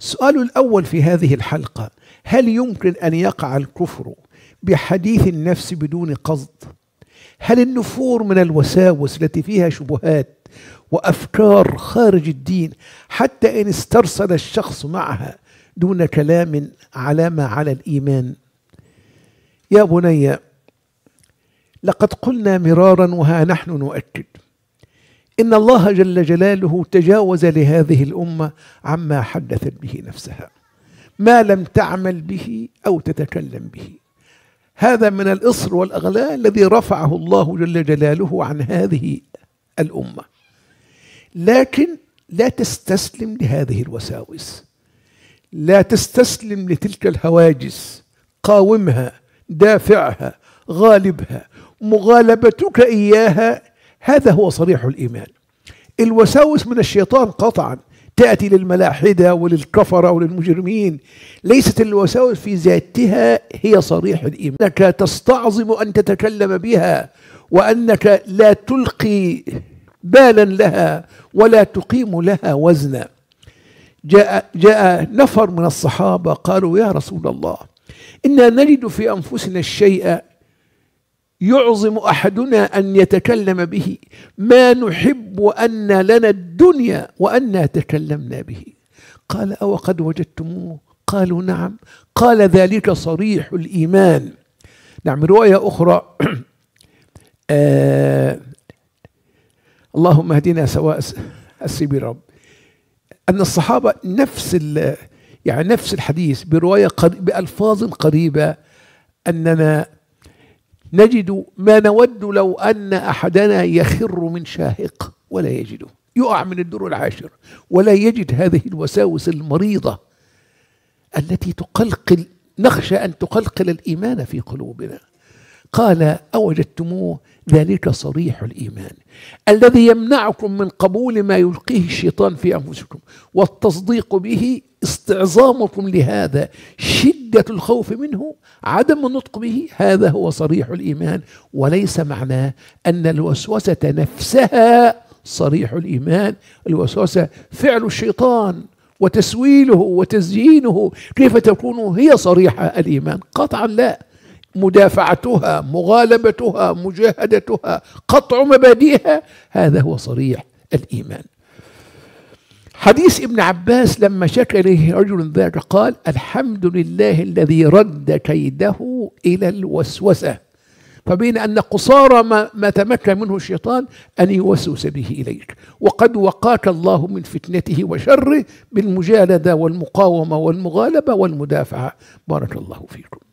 السؤال الأول في هذه الحلقة هل يمكن أن يقع الكفر بحديث النفس بدون قصد؟ هل النفور من الوساوس التي فيها شبهات وأفكار خارج الدين حتى إن استرسل الشخص معها دون كلام علامة على الإيمان يا بني لقد قلنا مرارا وها نحن نؤكد إن الله جل جلاله تجاوز لهذه الأمة عما حدثت به نفسها ما لم تعمل به أو تتكلم به هذا من الإصر والأغلال الذي رفعه الله جل جلاله عن هذه الأمة لكن لا تستسلم لهذه الوساوس لا تستسلم لتلك الهواجس قاومها دافعها غالبها مغالبتك إياها هذا هو صريح الإيمان الوساوس من الشيطان قطعا تأتي للملاحدة وللكفرة وللمجرمين ليست الوساوس في ذاتها هي صريح الإيمان أنك تستعظم أن تتكلم بها وأنك لا تلقي بالا لها ولا تقيم لها وزنا جاء, جاء نفر من الصحابة قالوا يا رسول الله إنا نجد في أنفسنا الشيء يعظم احدنا ان يتكلم به ما نحب ان لنا الدنيا وانا تكلمنا به قال او قد وجدتموه قالوا نعم قال ذلك صريح الايمان نعم روايه اخرى آه اللهم اهدنا سواء السبيل رب ان الصحابه نفس يعني نفس الحديث بروايه بألفاظ قريبه أننا نجد ما نود لو أن أحدنا يخر من شاهق ولا يجده يقع من الدور العاشر ولا يجد هذه الوساوس المريضة التي تقلقل نخشى أن تقلقل الإيمان في قلوبنا قال أوجدتموه ذلك صريح الإيمان الذي يمنعكم من قبول ما يلقيه الشيطان في أنفسكم والتصديق به استعظامكم لهذا شدة الخوف منه عدم النطق به هذا هو صريح الإيمان وليس معناه أن الوسوسة نفسها صريح الإيمان الوسوسة فعل الشيطان وتسويله وتزيينه كيف تكون هي صريحة الإيمان قطعا لا مدافعتها مغالبتها مجاهدتها قطع مبادئها هذا هو صريح الإيمان حديث ابن عباس لما شكى اليه رجل ذاك قال الحمد لله الذي رد كيده الى الوسوسه فبين ان قصارى ما, ما تمكن منه الشيطان ان يوسوس به اليك وقد وقاك الله من فتنته وشره بالمجالده والمقاومه والمغالبه والمدافعه بارك الله فيكم